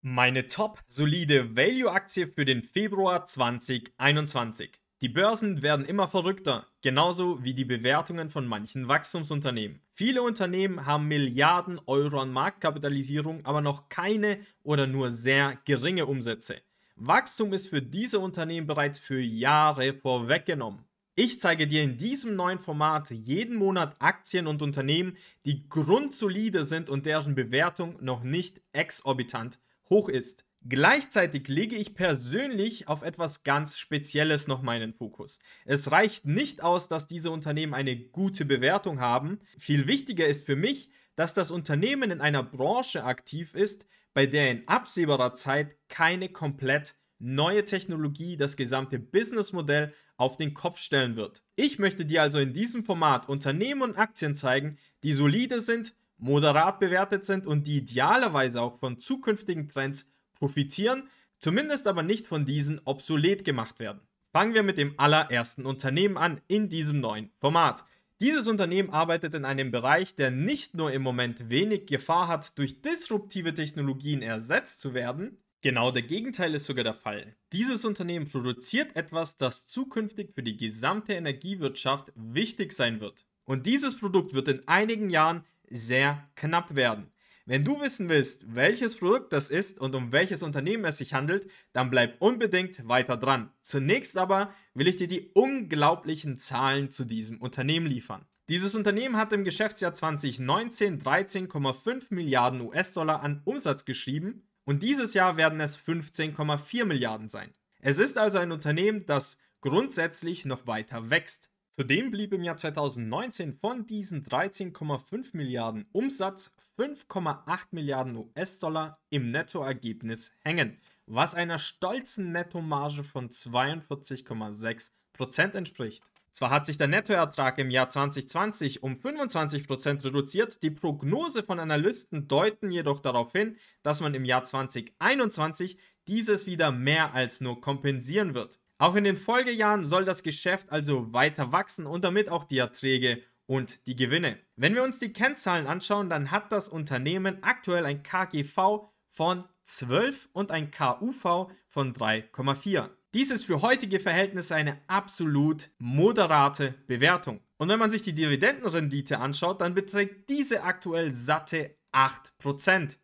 Meine top solide Value-Aktie für den Februar 2021. Die Börsen werden immer verrückter, genauso wie die Bewertungen von manchen Wachstumsunternehmen. Viele Unternehmen haben Milliarden Euro an Marktkapitalisierung, aber noch keine oder nur sehr geringe Umsätze. Wachstum ist für diese Unternehmen bereits für Jahre vorweggenommen. Ich zeige dir in diesem neuen Format jeden Monat Aktien und Unternehmen, die grundsolide sind und deren Bewertung noch nicht exorbitant ist hoch ist. Gleichzeitig lege ich persönlich auf etwas ganz Spezielles noch meinen Fokus. Es reicht nicht aus, dass diese Unternehmen eine gute Bewertung haben. Viel wichtiger ist für mich, dass das Unternehmen in einer Branche aktiv ist, bei der in absehbarer Zeit keine komplett neue Technologie das gesamte Businessmodell auf den Kopf stellen wird. Ich möchte dir also in diesem Format Unternehmen und Aktien zeigen, die solide sind, moderat bewertet sind und die idealerweise auch von zukünftigen Trends profitieren, zumindest aber nicht von diesen obsolet gemacht werden. Fangen wir mit dem allerersten Unternehmen an in diesem neuen Format. Dieses Unternehmen arbeitet in einem Bereich, der nicht nur im Moment wenig Gefahr hat, durch disruptive Technologien ersetzt zu werden, genau der Gegenteil ist sogar der Fall. Dieses Unternehmen produziert etwas, das zukünftig für die gesamte Energiewirtschaft wichtig sein wird. Und dieses Produkt wird in einigen Jahren sehr knapp werden. Wenn du wissen willst, welches Produkt das ist und um welches Unternehmen es sich handelt, dann bleib unbedingt weiter dran. Zunächst aber will ich dir die unglaublichen Zahlen zu diesem Unternehmen liefern. Dieses Unternehmen hat im Geschäftsjahr 2019 13,5 Milliarden US-Dollar an Umsatz geschrieben und dieses Jahr werden es 15,4 Milliarden sein. Es ist also ein Unternehmen, das grundsätzlich noch weiter wächst. Zudem blieb im Jahr 2019 von diesen 13,5 Milliarden Umsatz 5,8 Milliarden US-Dollar im Nettoergebnis hängen, was einer stolzen Nettomarge von 42,6 entspricht. Zwar hat sich der Nettoertrag im Jahr 2020 um 25% reduziert, die Prognose von Analysten deuten jedoch darauf hin, dass man im Jahr 2021 dieses wieder mehr als nur kompensieren wird. Auch in den Folgejahren soll das Geschäft also weiter wachsen und damit auch die Erträge und die Gewinne. Wenn wir uns die Kennzahlen anschauen, dann hat das Unternehmen aktuell ein KGV von 12 und ein KUV von 3,4. Dies ist für heutige Verhältnisse eine absolut moderate Bewertung. Und wenn man sich die Dividendenrendite anschaut, dann beträgt diese aktuell satte 8%.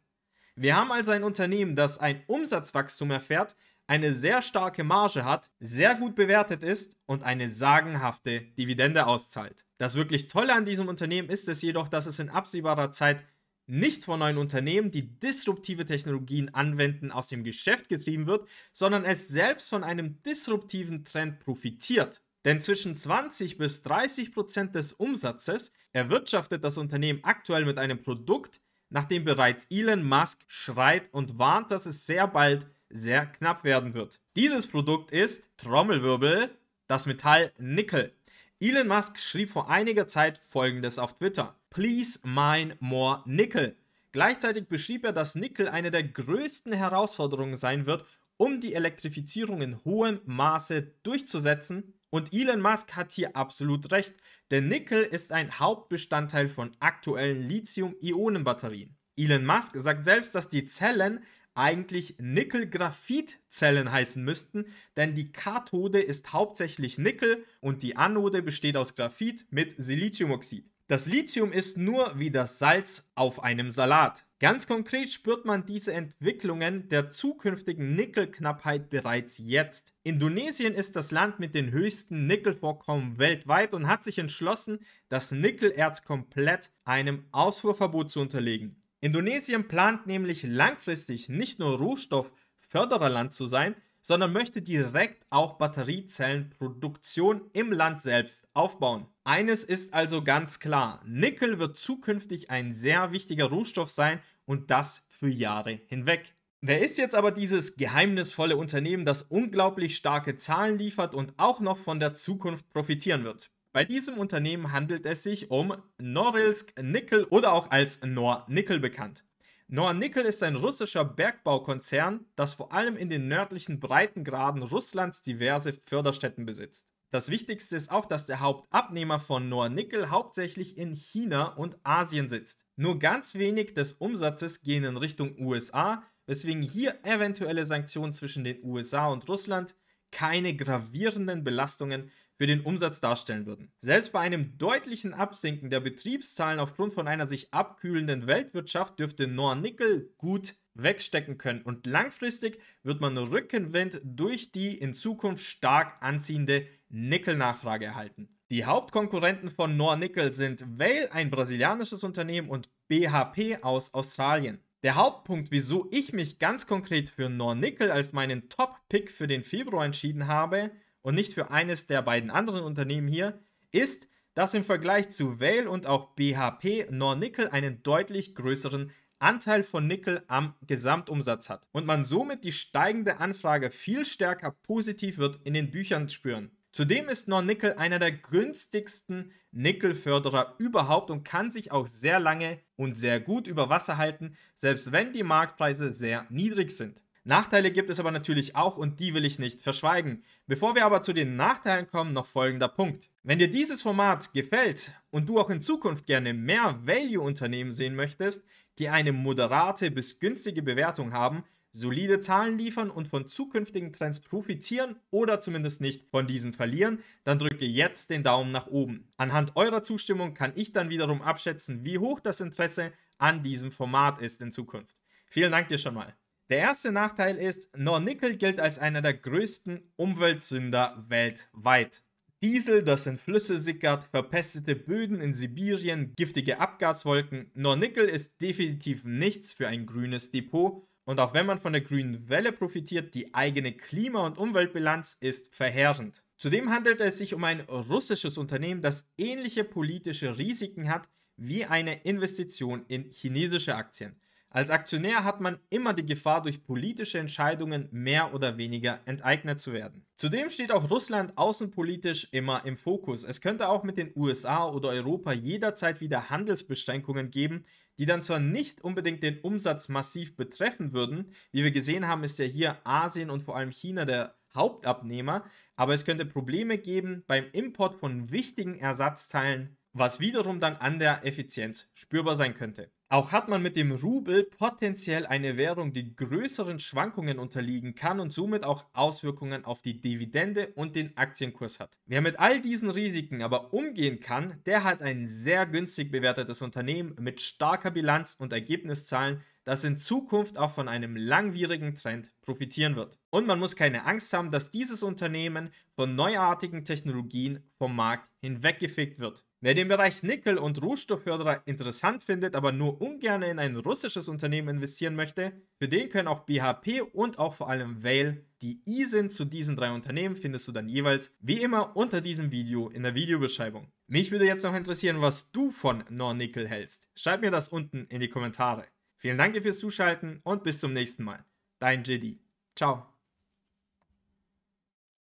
Wir haben also ein Unternehmen, das ein Umsatzwachstum erfährt, eine sehr starke Marge hat, sehr gut bewertet ist und eine sagenhafte Dividende auszahlt. Das wirklich Tolle an diesem Unternehmen ist es jedoch, dass es in absehbarer Zeit nicht von neuen Unternehmen, die disruptive Technologien anwenden, aus dem Geschäft getrieben wird, sondern es selbst von einem disruptiven Trend profitiert. Denn zwischen 20 bis 30 Prozent des Umsatzes erwirtschaftet das Unternehmen aktuell mit einem Produkt, nachdem bereits Elon Musk schreit und warnt, dass es sehr bald sehr knapp werden wird. Dieses Produkt ist Trommelwirbel, das Metall Nickel. Elon Musk schrieb vor einiger Zeit folgendes auf Twitter: Please mine more Nickel. Gleichzeitig beschrieb er, dass Nickel eine der größten Herausforderungen sein wird, um die Elektrifizierung in hohem Maße durchzusetzen. Und Elon Musk hat hier absolut recht, denn Nickel ist ein Hauptbestandteil von aktuellen Lithium-Ionen-Batterien. Elon Musk sagt selbst, dass die Zellen eigentlich Nickel-Graphit-Zellen heißen müssten, denn die Kathode ist hauptsächlich Nickel und die Anode besteht aus Graphit mit Siliziumoxid. Das Lithium ist nur wie das Salz auf einem Salat. Ganz konkret spürt man diese Entwicklungen der zukünftigen Nickelknappheit bereits jetzt. Indonesien ist das Land mit den höchsten Nickelvorkommen weltweit und hat sich entschlossen, das Nickelerz komplett einem Ausfuhrverbot zu unterlegen. Indonesien plant nämlich langfristig nicht nur Rohstofffördererland zu sein, sondern möchte direkt auch Batteriezellenproduktion im Land selbst aufbauen. Eines ist also ganz klar, Nickel wird zukünftig ein sehr wichtiger Rohstoff sein und das für Jahre hinweg. Wer ist jetzt aber dieses geheimnisvolle Unternehmen, das unglaublich starke Zahlen liefert und auch noch von der Zukunft profitieren wird? Bei diesem Unternehmen handelt es sich um Norilsk Nickel oder auch als Nor Nickel bekannt. Nor Nickel ist ein russischer Bergbaukonzern, das vor allem in den nördlichen Breitengraden Russlands diverse Förderstätten besitzt. Das Wichtigste ist auch, dass der Hauptabnehmer von Nor Nickel hauptsächlich in China und Asien sitzt. Nur ganz wenig des Umsatzes gehen in Richtung USA, weswegen hier eventuelle Sanktionen zwischen den USA und Russland keine gravierenden Belastungen für den Umsatz darstellen würden. Selbst bei einem deutlichen Absinken der Betriebszahlen aufgrund von einer sich abkühlenden Weltwirtschaft dürfte Nornickel gut wegstecken können und langfristig wird man Rückenwind durch die in Zukunft stark anziehende Nickelnachfrage erhalten. Die Hauptkonkurrenten von Nornickel sind Vale, ein brasilianisches Unternehmen, und BHP aus Australien. Der Hauptpunkt, wieso ich mich ganz konkret für Nornickel als meinen Top-Pick für den Februar entschieden habe, und nicht für eines der beiden anderen Unternehmen hier, ist, dass im Vergleich zu Vale und auch BHP Nornickel einen deutlich größeren Anteil von Nickel am Gesamtumsatz hat und man somit die steigende Anfrage viel stärker positiv wird in den Büchern spüren. Zudem ist Nornickel einer der günstigsten Nickelförderer überhaupt und kann sich auch sehr lange und sehr gut über Wasser halten, selbst wenn die Marktpreise sehr niedrig sind. Nachteile gibt es aber natürlich auch und die will ich nicht verschweigen. Bevor wir aber zu den Nachteilen kommen, noch folgender Punkt. Wenn dir dieses Format gefällt und du auch in Zukunft gerne mehr Value-Unternehmen sehen möchtest, die eine moderate bis günstige Bewertung haben, solide Zahlen liefern und von zukünftigen Trends profitieren oder zumindest nicht von diesen verlieren, dann drücke jetzt den Daumen nach oben. Anhand eurer Zustimmung kann ich dann wiederum abschätzen, wie hoch das Interesse an diesem Format ist in Zukunft. Vielen Dank dir schon mal. Der erste Nachteil ist, Nornickel gilt als einer der größten Umweltsünder weltweit. Diesel, das in Flüsse sickert, verpestete Böden in Sibirien, giftige Abgaswolken. Nornickel ist definitiv nichts für ein grünes Depot. Und auch wenn man von der grünen Welle profitiert, die eigene Klima- und Umweltbilanz ist verheerend. Zudem handelt es sich um ein russisches Unternehmen, das ähnliche politische Risiken hat wie eine Investition in chinesische Aktien. Als Aktionär hat man immer die Gefahr, durch politische Entscheidungen mehr oder weniger enteignet zu werden. Zudem steht auch Russland außenpolitisch immer im Fokus. Es könnte auch mit den USA oder Europa jederzeit wieder Handelsbeschränkungen geben, die dann zwar nicht unbedingt den Umsatz massiv betreffen würden, wie wir gesehen haben, ist ja hier Asien und vor allem China der Hauptabnehmer, aber es könnte Probleme geben beim Import von wichtigen Ersatzteilen, was wiederum dann an der Effizienz spürbar sein könnte. Auch hat man mit dem Rubel potenziell eine Währung, die größeren Schwankungen unterliegen kann und somit auch Auswirkungen auf die Dividende und den Aktienkurs hat. Wer mit all diesen Risiken aber umgehen kann, der hat ein sehr günstig bewertetes Unternehmen mit starker Bilanz und Ergebniszahlen, das in Zukunft auch von einem langwierigen Trend profitieren wird. Und man muss keine Angst haben, dass dieses Unternehmen von neuartigen Technologien vom Markt hinweggefegt wird. Wer den Bereich Nickel- und Rohstoffförderer interessant findet, aber nur ungern in ein russisches Unternehmen investieren möchte, für den können auch BHP und auch vor allem Vale die ISIN zu diesen drei Unternehmen findest du dann jeweils wie immer unter diesem Video in der Videobeschreibung. Mich würde jetzt noch interessieren, was du von Nornickel hältst. Schreib mir das unten in die Kommentare. Vielen Dank dir fürs Zuschalten und bis zum nächsten Mal. Dein JD. Ciao.